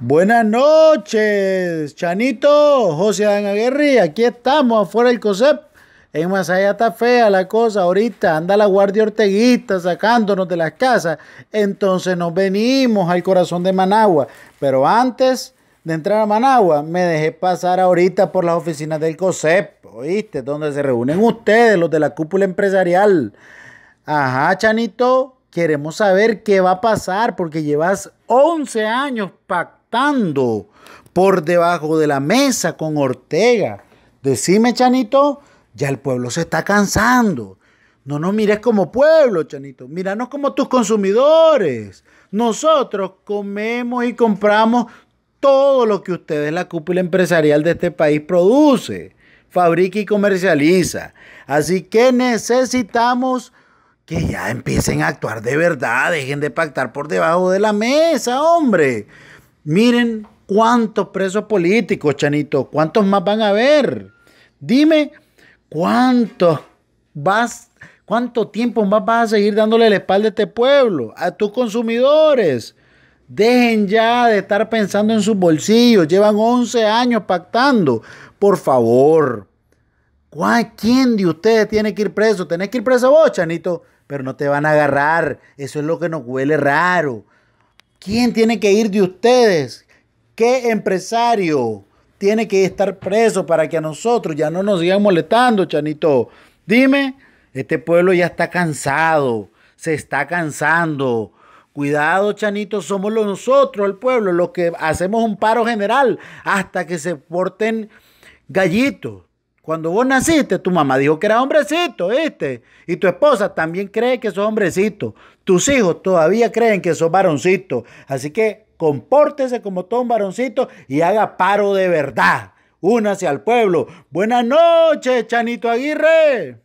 Buenas noches, Chanito, José Dan Aguirre, aquí estamos afuera del COSEP. En Masaya está fea la cosa ahorita, anda la guardia orteguista sacándonos de las casas. Entonces nos venimos al corazón de Managua. Pero antes de entrar a Managua, me dejé pasar ahorita por las oficinas del COSEP, ¿oíste? Donde se reúnen ustedes, los de la cúpula empresarial. Ajá, Chanito, queremos saber qué va a pasar porque llevas 11 años pactando por debajo de la mesa con Ortega. Decime, Chanito, ya el pueblo se está cansando. No nos mires como pueblo, Chanito. Míranos como tus consumidores. Nosotros comemos y compramos todo lo que ustedes, la cúpula empresarial de este país, produce, fabrica y comercializa. Así que necesitamos que ya empiecen a actuar de verdad. Dejen de pactar por debajo de la mesa, hombre. Miren cuántos presos políticos, Chanito, cuántos más van a haber. Dime cuánto vas, cuánto tiempo más vas a seguir dándole la espalda a este pueblo, a tus consumidores. Dejen ya de estar pensando en sus bolsillos. Llevan 11 años pactando. Por favor. ¿Quién de ustedes tiene que ir preso? Tenés que ir preso vos, Chanito. Pero no te van a agarrar. Eso es lo que nos huele raro. ¿Quién tiene que ir de ustedes? ¿Qué empresario tiene que estar preso para que a nosotros ya no nos sigan molestando, Chanito? Dime, este pueblo ya está cansado, se está cansando. Cuidado, Chanito, somos nosotros, el pueblo, los que hacemos un paro general hasta que se porten gallitos. Cuando vos naciste, tu mamá dijo que eras hombrecito, ¿viste? Y tu esposa también cree que sos hombrecito. Tus hijos todavía creen que sos varoncito. Así que compórtese como todo un varoncito y haga paro de verdad. Únase al pueblo. Buenas noches, Chanito Aguirre.